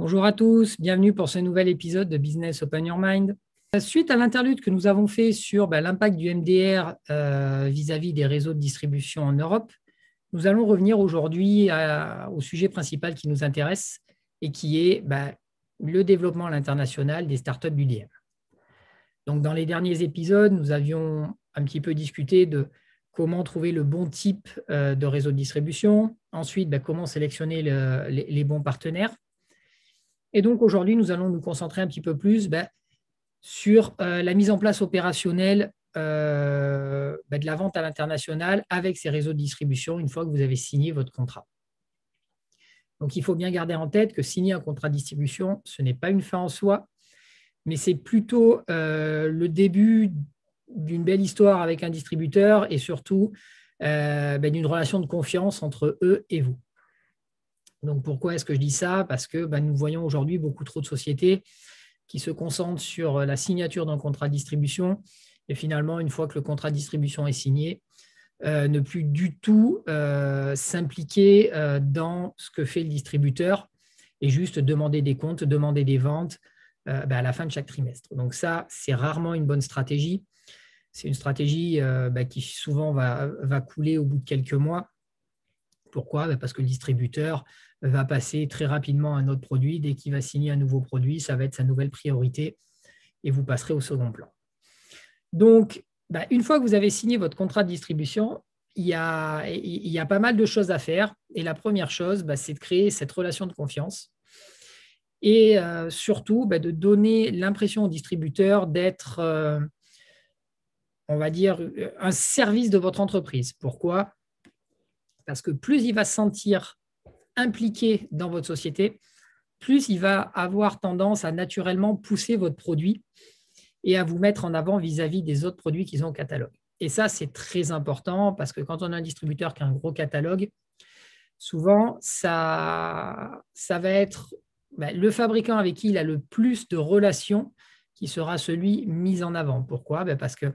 Bonjour à tous, bienvenue pour ce nouvel épisode de Business Open Your Mind. Suite à l'interlude que nous avons fait sur bah, l'impact du MDR euh, vis-à-vis des réseaux de distribution en Europe, nous allons revenir aujourd'hui au sujet principal qui nous intéresse et qui est bah, le développement à l'international des startups du DM. Donc, dans les derniers épisodes, nous avions un petit peu discuté de comment trouver le bon type euh, de réseau de distribution, ensuite bah, comment sélectionner les bons partenaires et donc aujourd'hui, nous allons nous concentrer un petit peu plus ben, sur euh, la mise en place opérationnelle euh, ben, de la vente à l'international avec ces réseaux de distribution une fois que vous avez signé votre contrat. Donc il faut bien garder en tête que signer un contrat de distribution, ce n'est pas une fin en soi, mais c'est plutôt euh, le début d'une belle histoire avec un distributeur et surtout ben, d'une relation de confiance entre eux et vous. Donc pourquoi est-ce que je dis ça Parce que bah, nous voyons aujourd'hui beaucoup trop de sociétés qui se concentrent sur euh, la signature d'un contrat de distribution et finalement, une fois que le contrat de distribution est signé, euh, ne plus du tout euh, s'impliquer dans ce que fait le distributeur et juste demander des comptes, demander des ventes bah, à la fin de chaque trimestre. Donc ça, c'est rarement une bonne stratégie. C'est une stratégie bah, qui souvent va couler au bout de quelques mois pourquoi ben, Parce que le distributeur va passer très rapidement à un autre produit. Dès qu'il va signer un nouveau produit, ça va être sa nouvelle priorité et vous passerez au second plan. Donc, ben, une fois que vous avez signé votre contrat de distribution, il y a, il a pas mal de choses à faire. Et la première chose, ben, c'est de créer cette relation de confiance et euh, surtout de donner l'impression au distributeur d'être, euh, on va dire, un service de votre entreprise. Pourquoi parce que plus il va se sentir impliqué dans votre société, plus il va avoir tendance à naturellement pousser votre produit et à vous mettre en avant vis-à-vis des autres produits qu'ils ont au catalogue. Et ça, c'est très important parce que quand on a un distributeur qui a un gros catalogue, souvent, ça, va être ben, le fabricant avec qui il a le plus de relations qui sera celui mis en avant. Pourquoi ben, Parce que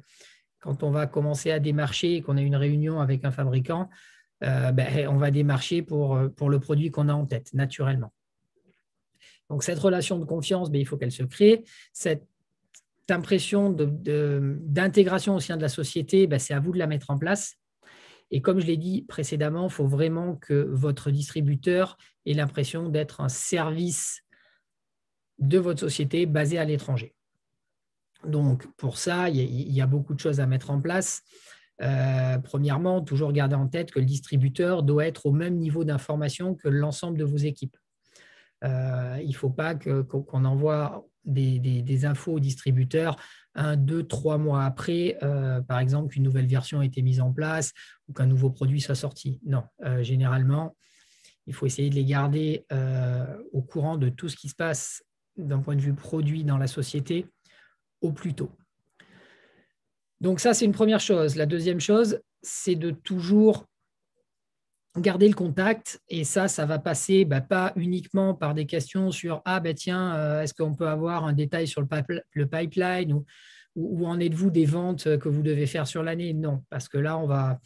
quand on va commencer à démarcher et qu'on a une réunion avec un fabricant, euh, ben, on va démarcher pour, euh, pour le produit qu'on a en tête, naturellement. Donc cette relation de confiance, ben, il faut qu'elle se crée. Cette impression d'intégration au sein de la société, ben, c'est à vous de la mettre en place. Et comme je l'ai dit précédemment, il faut vraiment que votre distributeur ait l'impression d'être un service de votre société basé à l'étranger. Donc pour ça, il y, a beaucoup de choses à mettre en place. Euh, premièrement, toujours garder en tête que le distributeur doit être au même niveau d'information que l'ensemble de vos équipes. Euh, il ne faut pas qu'on envoie des, infos au distributeur un, deux, trois mois après, euh, par exemple, qu'une nouvelle version a été mise en place ou qu'un nouveau produit soit sorti. Non, généralement, il faut essayer de les garder au courant de tout ce qui se passe d'un point de vue produit dans la société au plus tôt. Donc ça, c'est une première chose. La deuxième chose, c'est de toujours garder le contact. Et ça, ça va passer bah, pas uniquement par des questions sur Ah, ben tiens, euh, est-ce qu'on peut avoir un détail sur le, pipeline ou, où en êtes-vous des ventes que vous devez faire sur l'année Non, parce que là, on va,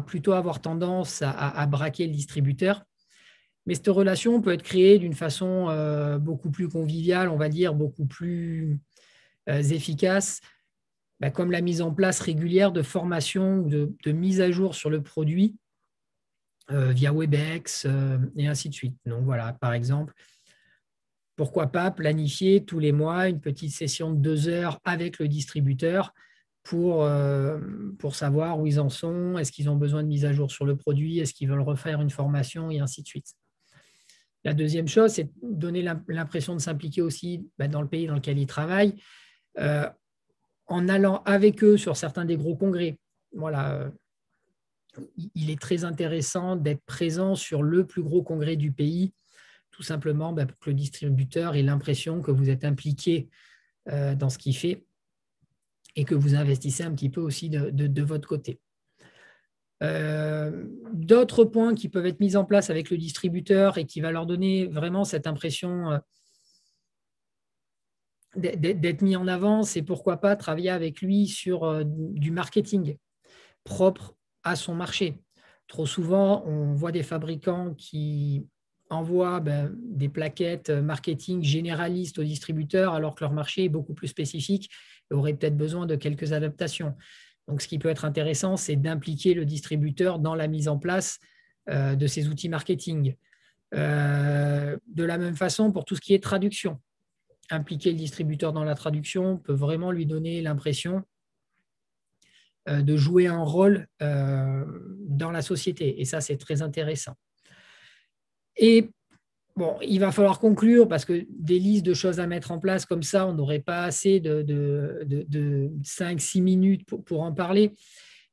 plutôt avoir tendance à, braquer le distributeur. Mais cette relation peut être créée d'une façon euh, beaucoup plus conviviale, on va dire, beaucoup plus euh, efficace bah, comme la mise en place régulière de formations ou de, mise à jour sur le produit euh, via Webex euh, et ainsi de suite. Donc voilà, par exemple, pourquoi pas planifier tous les mois une petite session de deux heures avec le distributeur pour, euh, pour savoir où ils en sont, est-ce qu'ils ont besoin de mise à jour sur le produit, est-ce qu'ils veulent refaire une formation et ainsi de suite. La deuxième chose, c'est donner l'impression de s'impliquer aussi bah, dans le pays dans lequel ils travaillent en allant avec eux sur certains des gros congrès. Voilà, euh, il est très intéressant d'être présent sur le plus gros congrès du pays, tout simplement bah, pour que le distributeur ait l'impression que vous êtes impliqué euh, dans ce qu'il fait et que vous investissez un petit peu aussi de, votre côté. Euh, d'autres points qui peuvent être mis en place avec le distributeur et qui va leur donner vraiment cette impression d'être mis en avant, c'est pourquoi pas travailler avec lui sur euh, du marketing propre à son marché. Trop souvent, on voit des fabricants qui envoient ben, des plaquettes euh, marketing généralistes aux distributeurs alors que leur marché est beaucoup plus spécifique et aurait peut-être besoin de quelques adaptations. Donc, ce qui peut être intéressant, c'est d'impliquer le distributeur dans la mise en place euh, de ces outils marketing. de la même façon, pour tout ce qui est traduction, impliquer le distributeur dans la traduction peut vraiment lui donner l'impression euh, de jouer un rôle euh, dans la société. Et ça, c'est très intéressant. Et bon, il va falloir conclure parce que des listes de choses à mettre en place comme ça, on n'aurait pas assez de, de, 5-6 minutes pour, en parler.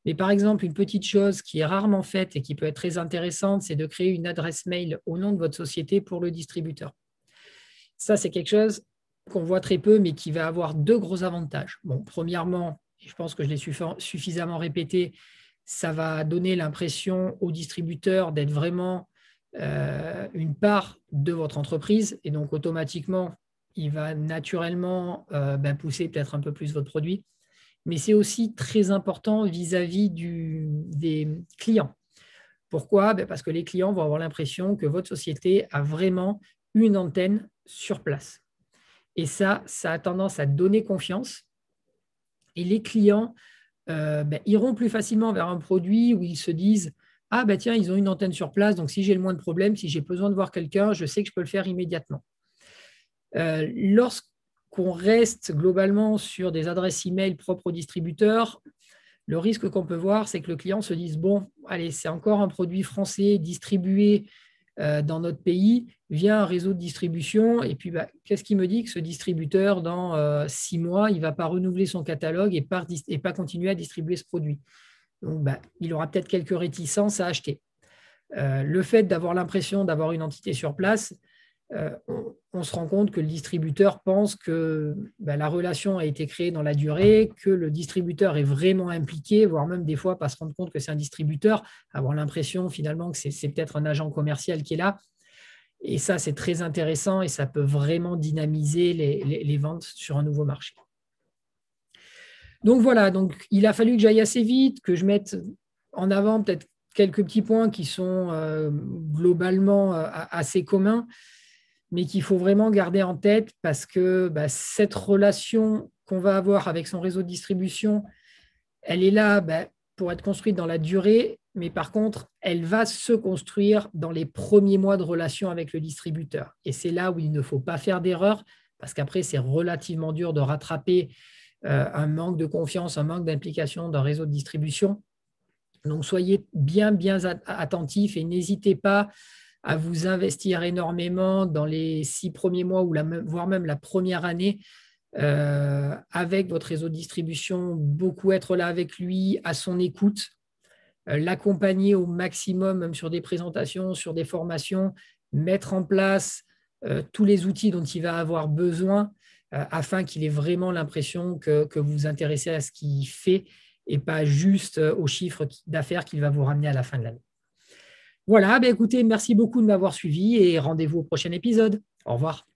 Mais par exemple, une petite chose qui est rarement faite et qui peut être très intéressante, c'est de créer une adresse mail au nom de votre société pour le distributeur. Ça, c'est quelque chose qu'on voit très peu, mais qui va avoir deux gros avantages. Bon, premièrement, et je pense que je l'ai suffisamment répété, ça va donner l'impression au distributeur d'être vraiment euh, une part de votre entreprise, et donc automatiquement, il va naturellement euh, bah, pousser peut-être un peu plus votre produit. Mais c'est aussi très important vis-à-vis des clients. Pourquoi bah, Parce que les clients vont avoir l'impression que votre société a vraiment une antenne sur place et ça, ça a tendance à donner confiance. Et les clients euh, ben, iront plus facilement vers un produit où ils se disent Ah, ben tiens, ils ont une antenne sur place, donc si j'ai le moins de problèmes, si j'ai besoin de voir quelqu'un, je sais que je peux le faire immédiatement. Euh, lorsqu'on reste globalement sur des adresses e-mail propres au distributeur, le risque qu'on peut voir, c'est que le client se dise Bon, allez, c'est encore un produit français distribué euh, dans notre pays via un réseau de distribution. Et puis, bah, qu'est-ce qui me dit que ce distributeur, dans euh, six mois, il ne va pas renouveler son catalogue et pas, pas continuer à distribuer ce produit Donc, bah, il aura peut-être quelques réticences à acheter. Euh, le fait d'avoir l'impression d'avoir une entité sur place, euh, on, se rend compte que le distributeur pense que ben, la relation a été créée dans la durée, que le distributeur est vraiment impliqué, voire même des fois pas se rendre compte que c'est un distributeur, avoir l'impression finalement que c'est peut-être un agent commercial qui est là. Et ça, c'est très intéressant et ça peut vraiment dynamiser les, ventes sur un nouveau marché. Donc voilà, donc il a fallu que j'aille assez vite, que je mette en avant peut-être quelques petits points qui sont euh, globalement euh, assez communs mais qu'il faut vraiment garder en tête parce que bah, cette relation qu'on va avoir avec son réseau de distribution, elle est là bah, pour être construite dans la durée, mais par contre, elle va se construire dans les premiers mois de relation avec le distributeur. Et c'est là où il ne faut pas faire d'erreur, parce qu'après, c'est relativement dur de rattraper euh, un manque de confiance, un manque d'implication d'un réseau de distribution. Donc, soyez bien, bien attentifs et n'hésitez pas à vous investir énormément dans les six premiers mois ou voire même la première année euh, avec votre réseau de distribution, beaucoup être là avec lui, à son écoute, euh, l'accompagner au maximum, même sur des présentations, sur des formations, mettre en place euh, tous les outils dont il va avoir besoin afin qu'il ait vraiment l'impression que, que, vous vous intéressez à ce qu'il fait et pas juste aux chiffres d'affaires qu'il va vous ramener à la fin de l'année. Voilà, bah écoutez, merci beaucoup de m'avoir suivi et rendez-vous au prochain épisode. Au revoir.